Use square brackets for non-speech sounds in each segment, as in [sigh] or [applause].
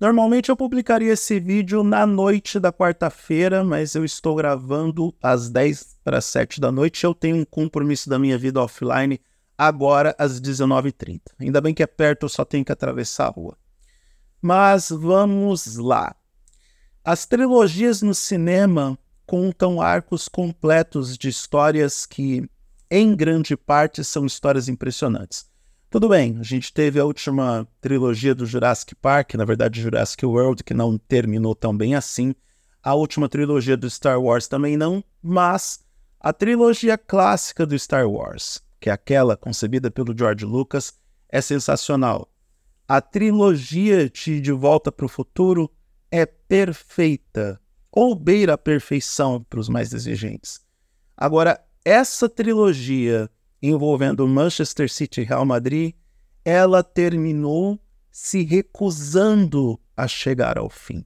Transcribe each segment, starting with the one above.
Normalmente eu publicaria esse vídeo na noite da quarta-feira, mas eu estou gravando às 10 para 7 da noite. Eu tenho um compromisso da minha vida offline agora às 19h30. Ainda bem que é perto, eu só tenho que atravessar a rua. Mas vamos lá. As trilogias no cinema contam arcos completos de histórias que, em grande parte, são histórias impressionantes. Tudo bem, a gente teve a última trilogia do Jurassic Park, na verdade Jurassic World, que não terminou tão bem assim. A última trilogia do Star Wars também não, mas a trilogia clássica do Star Wars, que é aquela concebida pelo George Lucas, é sensacional. A trilogia de De Volta para o Futuro é perfeita, ou beira a perfeição para os mais exigentes. Agora, essa trilogia envolvendo Manchester City e Real Madrid, ela terminou se recusando a chegar ao fim.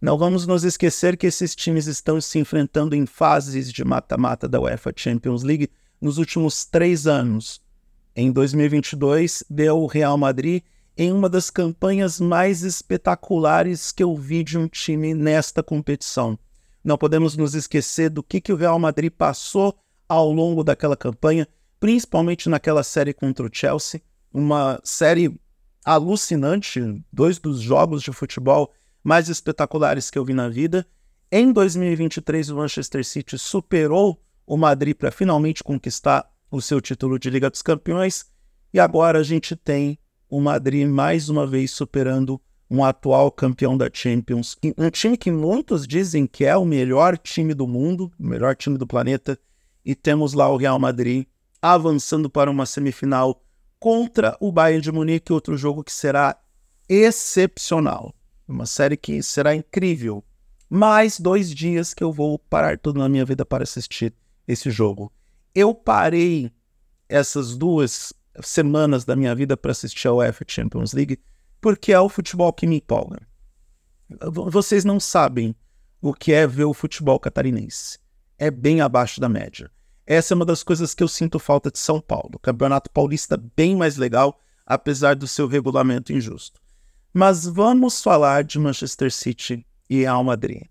Não vamos nos esquecer que esses times estão se enfrentando em fases de mata-mata da UEFA Champions League nos últimos três anos. Em 2022, deu o Real Madrid em uma das campanhas mais espetaculares que eu vi de um time nesta competição. Não podemos nos esquecer do que, que o Real Madrid passou ao longo daquela campanha, principalmente naquela série contra o Chelsea, uma série alucinante, dois dos jogos de futebol mais espetaculares que eu vi na vida. Em 2023, o Manchester City superou o Madrid para finalmente conquistar o seu título de Liga dos Campeões. E agora a gente tem o Madrid mais uma vez superando um atual campeão da Champions, um time que muitos dizem que é o melhor time do mundo, o melhor time do planeta, e temos lá o Real Madrid avançando para uma semifinal contra o Bayern de Munique, outro jogo que será excepcional. Uma série que será incrível. Mais dois dias que eu vou parar tudo na minha vida para assistir esse jogo. Eu parei essas duas semanas da minha vida para assistir a UEFA Champions League porque é o futebol que me empolga. Vocês não sabem o que é ver o futebol catarinense. É bem abaixo da média. Essa é uma das coisas que eu sinto falta de São Paulo. Campeonato paulista bem mais legal, apesar do seu regulamento injusto. Mas vamos falar de Manchester City e Real Madrid.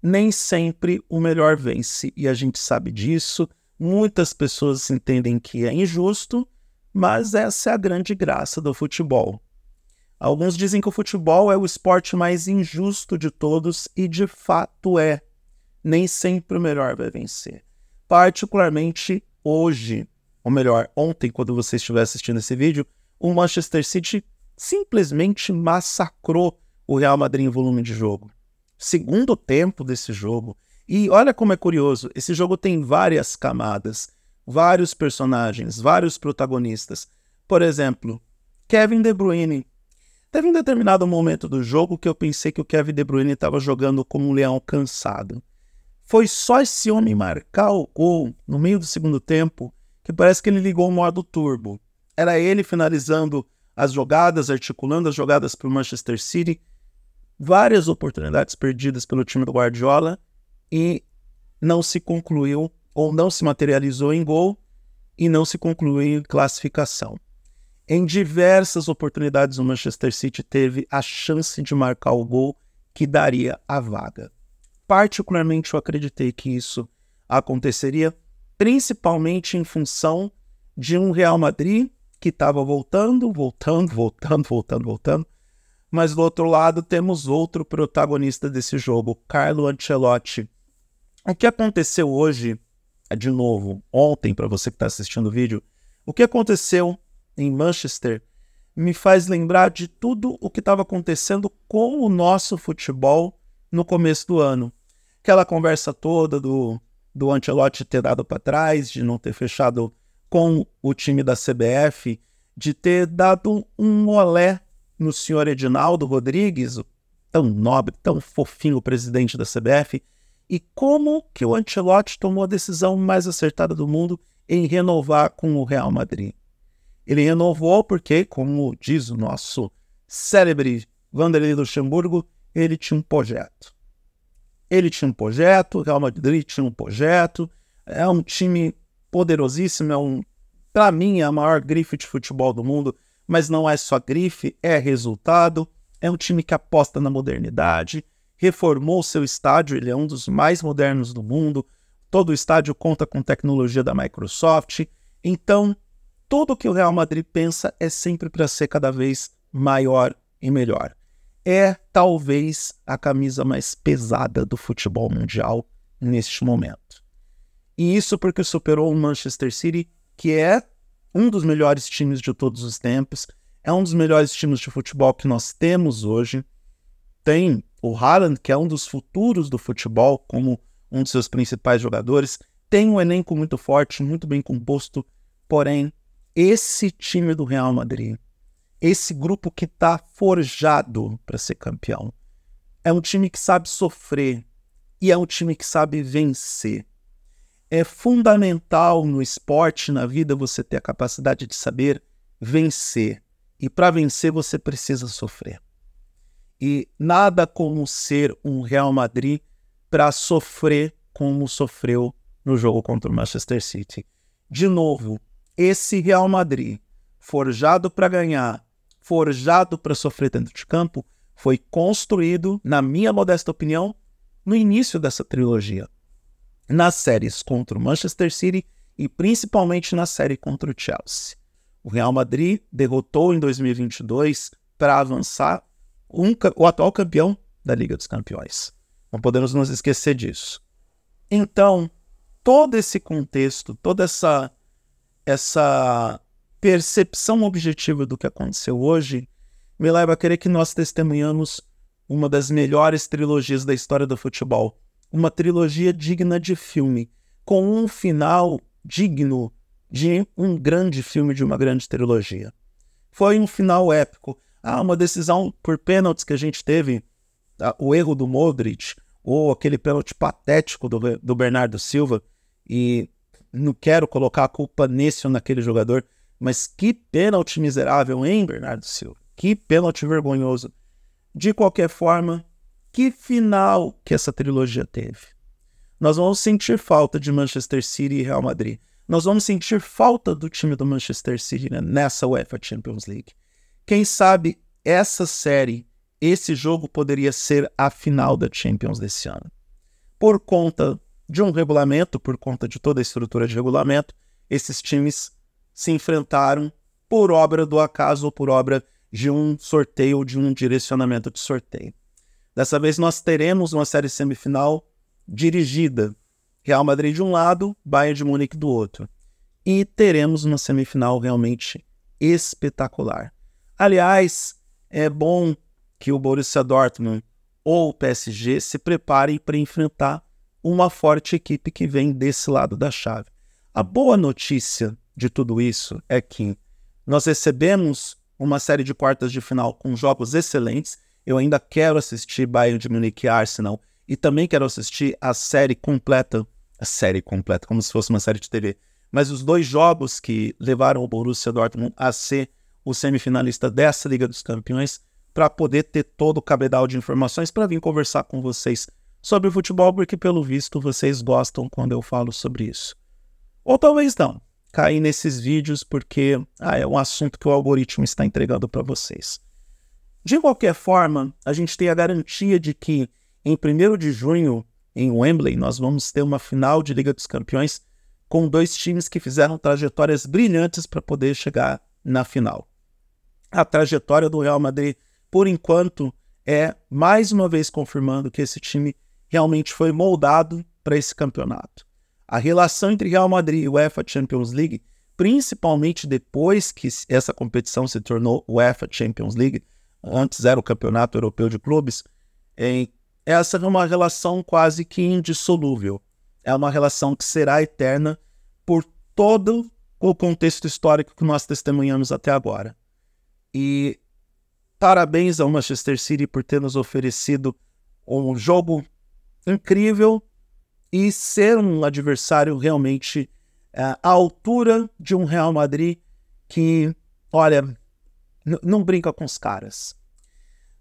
Nem sempre o melhor vence, e a gente sabe disso. Muitas pessoas entendem que é injusto, mas essa é a grande graça do futebol. Alguns dizem que o futebol é o esporte mais injusto de todos e de fato é. Nem sempre o melhor vai vencer particularmente hoje, ou melhor, ontem, quando você estiver assistindo esse vídeo, o Manchester City simplesmente massacrou o Real Madrid em volume de jogo. Segundo tempo desse jogo. E olha como é curioso, esse jogo tem várias camadas, vários personagens, vários protagonistas. Por exemplo, Kevin De Bruyne. Teve um determinado momento do jogo que eu pensei que o Kevin De Bruyne estava jogando como um leão cansado. Foi só esse homem marcar o gol no meio do segundo tempo que parece que ele ligou o modo turbo. Era ele finalizando as jogadas, articulando as jogadas para o Manchester City. Várias oportunidades perdidas pelo time do Guardiola e não se concluiu ou não se materializou em gol e não se concluiu em classificação. Em diversas oportunidades, o Manchester City teve a chance de marcar o gol que daria a vaga particularmente eu acreditei que isso aconteceria, principalmente em função de um Real Madrid que estava voltando, voltando, [laughs] voltando, voltando, voltando. Mas do outro lado temos outro protagonista desse jogo, Carlo Ancelotti. O que aconteceu hoje, é de novo, ontem, para você que está assistindo o vídeo, o que aconteceu em Manchester me faz lembrar de tudo o que estava acontecendo com o nosso futebol no começo do ano. Aquela conversa toda do, do Antelote ter dado para trás, de não ter fechado com o time da CBF, de ter dado um olé no senhor Edinaldo Rodrigues, tão nobre, tão fofinho o presidente da CBF, e como que o Antelote tomou a decisão mais acertada do mundo em renovar com o Real Madrid. Ele renovou porque, como diz o nosso célebre Vanderlei Luxemburgo, ele tinha um projeto. Ele tinha um projeto, o Real Madrid tinha um projeto, é um time poderosíssimo, é um, para mim, é a maior grife de futebol do mundo, mas não é só grife, é resultado. É um time que aposta na modernidade, reformou seu estádio, ele é um dos mais modernos do mundo. Todo o estádio conta com tecnologia da Microsoft. Então, tudo que o Real Madrid pensa é sempre para ser cada vez maior e melhor é talvez a camisa mais pesada do futebol mundial neste momento. E isso porque superou o Manchester City, que é um dos melhores times de todos os tempos, é um dos melhores times de futebol que nós temos hoje. Tem o Haaland, que é um dos futuros do futebol, como um dos seus principais jogadores. Tem um elenco muito forte, muito bem composto. Porém, esse time do Real Madrid esse grupo que está forjado para ser campeão. É um time que sabe sofrer e é um time que sabe vencer. É fundamental no esporte, na vida, você ter a capacidade de saber vencer. E para vencer, você precisa sofrer. E nada como ser um Real Madrid para sofrer como sofreu no jogo contra o Manchester City. De novo, esse Real Madrid, forjado para ganhar, forjado para sofrer dentro de campo, foi construído, na minha modesta opinião, no início dessa trilogia. Nas séries contra o Manchester City e principalmente na série contra o Chelsea. O Real Madrid derrotou em 2022 para avançar um, o atual campeão da Liga dos Campeões. Não podemos nos esquecer disso. Então, todo esse contexto, toda essa, essa percepção objetiva do que aconteceu hoje me leva a crer que nós testemunhamos uma das melhores trilogias da história do futebol. Uma trilogia digna de filme, com um final digno de um grande filme, de uma grande trilogia. Foi um final épico. Ah, uma decisão por pênaltis que a gente teve, ah, o erro do Modric, ou aquele pênalti patético do, do Bernardo Silva, e não quero colocar a culpa nesse ou naquele jogador, mas que pênalti miserável, hein, Bernardo Silva? Que pênalti vergonhoso. De qualquer forma, que final que essa trilogia teve. Nós vamos sentir falta de Manchester City e Real Madrid. Nós vamos sentir falta do time do Manchester City né, nessa UEFA Champions League. Quem sabe essa série, esse jogo poderia ser a final da Champions desse ano. Por conta de um regulamento, por conta de toda a estrutura de regulamento, esses times se enfrentaram por obra do acaso ou por obra de um sorteio ou de um direcionamento de sorteio. Dessa vez nós teremos uma série semifinal dirigida Real Madrid de um lado, Bayern de Munique do outro. E teremos uma semifinal realmente espetacular. Aliás, é bom que o Borussia Dortmund ou o PSG se preparem para enfrentar uma forte equipe que vem desse lado da chave. A boa notícia de tudo isso é que nós recebemos uma série de quartas de final com jogos excelentes. Eu ainda quero assistir Bayern de Munique e Arsenal e também quero assistir a série completa, a série completa, como se fosse uma série de TV. Mas os dois jogos que levaram o Borussia Dortmund a ser o semifinalista dessa Liga dos Campeões para poder ter todo o cabedal de informações para vir conversar com vocês sobre futebol, porque pelo visto vocês gostam quando eu falo sobre isso. Ou talvez não cair nesses vídeos porque ah, é um assunto que o algoritmo está entregando para vocês. De qualquer forma, a gente tem a garantia de que em 1 de junho, em Wembley, nós vamos ter uma final de Liga dos Campeões com dois times que fizeram trajetórias brilhantes para poder chegar na final. A trajetória do Real Madrid, por enquanto, é mais uma vez confirmando que esse time realmente foi moldado para esse campeonato. A relação entre Real Madrid e UEFA Champions League, principalmente depois que essa competição se tornou UEFA Champions League, antes era o Campeonato Europeu de Clubes, essa é uma relação quase que indissolúvel. É uma relação que será eterna por todo o contexto histórico que nós testemunhamos até agora. E parabéns ao Manchester City por ter nos oferecido um jogo incrível e ser um adversário realmente uh, à altura de um Real Madrid que, olha, não brinca com os caras.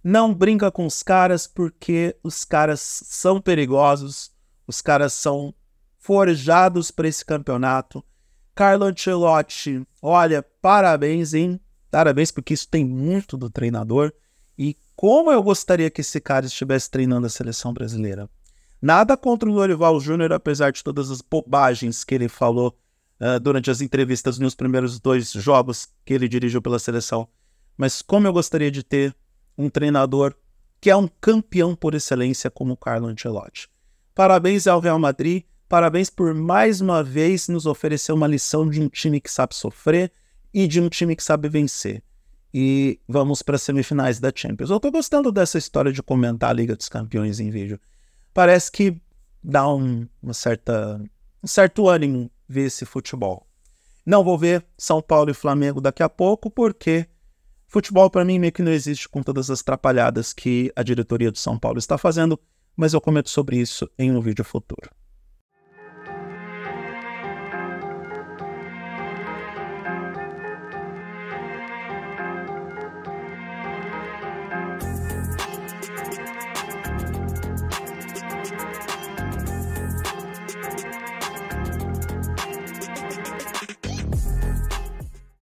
Não brinca com os caras porque os caras são perigosos, os caras são forjados para esse campeonato. Carlo Ancelotti, olha, parabéns, hein? Parabéns, porque isso tem muito do treinador. E como eu gostaria que esse cara estivesse treinando a seleção brasileira. Nada contra o Lorival Júnior, apesar de todas as bobagens que ele falou uh, durante as entrevistas nos primeiros dois jogos que ele dirigiu pela seleção. Mas como eu gostaria de ter um treinador que é um campeão por excelência como o Carlo Ancelotti. Parabéns ao Real Madrid, parabéns por mais uma vez nos oferecer uma lição de um time que sabe sofrer e de um time que sabe vencer. E vamos para as semifinais da Champions. Eu estou gostando dessa história de comentar a Liga dos Campeões em vídeo parece que dá um, uma certa, um certo ânimo ver esse futebol. Não vou ver São Paulo e Flamengo daqui a pouco, porque futebol para mim meio que não existe com todas as atrapalhadas que a diretoria do São Paulo está fazendo, mas eu comento sobre isso em um vídeo futuro.